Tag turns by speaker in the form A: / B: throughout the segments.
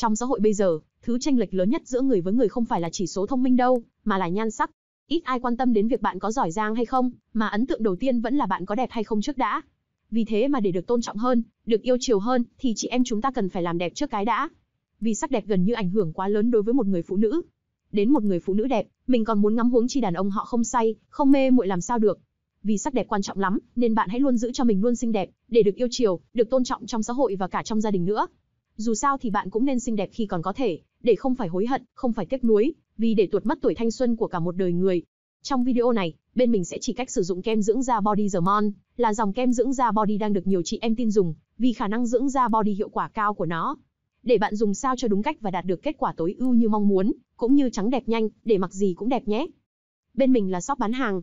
A: Trong xã hội bây giờ, thứ tranh lệch lớn nhất giữa người với người không phải là chỉ số thông minh đâu, mà là nhan sắc.
B: Ít ai quan tâm đến việc bạn có giỏi giang hay không, mà ấn tượng đầu tiên vẫn là bạn có đẹp hay không trước đã. Vì thế mà để được tôn trọng hơn, được yêu chiều hơn, thì chị em chúng ta cần phải làm đẹp trước cái đã. Vì sắc đẹp gần như ảnh hưởng quá lớn đối với một người phụ nữ. Đến một người phụ nữ đẹp, mình còn muốn ngắm huống chi đàn ông họ không say, không mê muội làm sao được. Vì sắc đẹp quan trọng lắm, nên bạn hãy luôn giữ cho mình luôn xinh đẹp, để được yêu chiều, được tôn trọng trong xã hội và cả trong gia đình nữa. Dù sao thì bạn cũng nên xinh đẹp khi còn có thể, để không phải hối hận, không phải tiếc nuối, vì để tuột mất tuổi thanh xuân của cả một đời người. Trong video này, bên mình sẽ chỉ cách sử dụng kem dưỡng da Body Zermon, là dòng kem dưỡng da body đang được nhiều chị em tin dùng, vì khả năng dưỡng da body hiệu quả cao của nó. Để bạn dùng sao cho đúng cách và đạt được kết quả tối ưu như mong muốn, cũng như trắng đẹp nhanh, để mặc gì cũng đẹp nhé. Bên mình là shop bán hàng,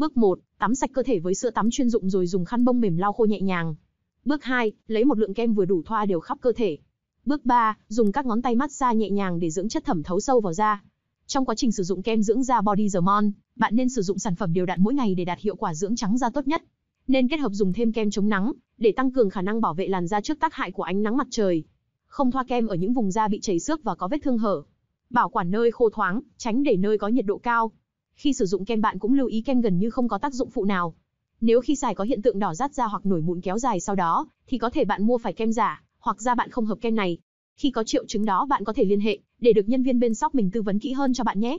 A: Bước 1, tắm sạch cơ thể với sữa tắm chuyên dụng rồi dùng khăn bông mềm lau khô
B: nhẹ nhàng. Bước 2, lấy một lượng kem vừa đủ thoa đều khắp cơ thể. Bước 3, dùng các ngón tay mát xa nhẹ nhàng để dưỡng chất thẩm thấu sâu vào da. Trong quá trình sử dụng kem dưỡng da Body Dermon, bạn nên sử dụng sản phẩm đều đặn mỗi ngày để đạt hiệu quả dưỡng trắng da tốt nhất. Nên kết hợp dùng thêm kem chống nắng để tăng cường khả năng bảo vệ làn da trước tác hại của ánh nắng mặt trời. Không thoa kem ở những vùng da bị chảy xước và có vết thương hở. Bảo quản nơi khô thoáng, tránh để nơi có nhiệt độ cao, khi sử dụng kem bạn cũng lưu ý kem gần như không có tác dụng phụ nào. Nếu khi xài có hiện tượng đỏ rát da hoặc nổi mụn kéo dài sau đó, thì có thể bạn mua phải kem giả, hoặc da bạn không hợp kem này. Khi có triệu chứng
A: đó bạn có thể liên hệ để được nhân viên bên shop mình tư vấn kỹ hơn cho bạn nhé.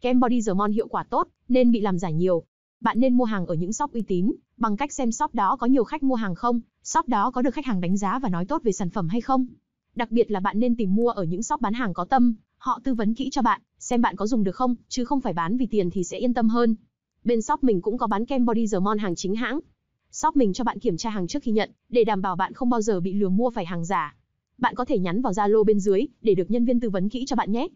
A: Kem Body Germon hiệu quả tốt
B: nên bị làm giả nhiều. Bạn nên mua hàng ở những shop uy tín bằng cách xem shop đó có nhiều khách mua hàng không, shop đó có được khách hàng đánh giá và nói tốt về sản phẩm hay không. Đặc biệt là bạn nên tìm mua ở những shop bán hàng có tâm, họ tư vấn kỹ cho bạn, xem bạn có dùng được không, chứ không phải bán vì tiền thì sẽ yên tâm hơn. Bên shop mình cũng có bán kem body Germon hàng chính hãng. Shop mình cho bạn kiểm tra hàng trước khi nhận, để đảm bảo bạn không bao giờ bị lừa mua phải hàng giả. Bạn có thể nhắn vào Zalo bên dưới để được nhân viên tư vấn kỹ cho bạn nhé.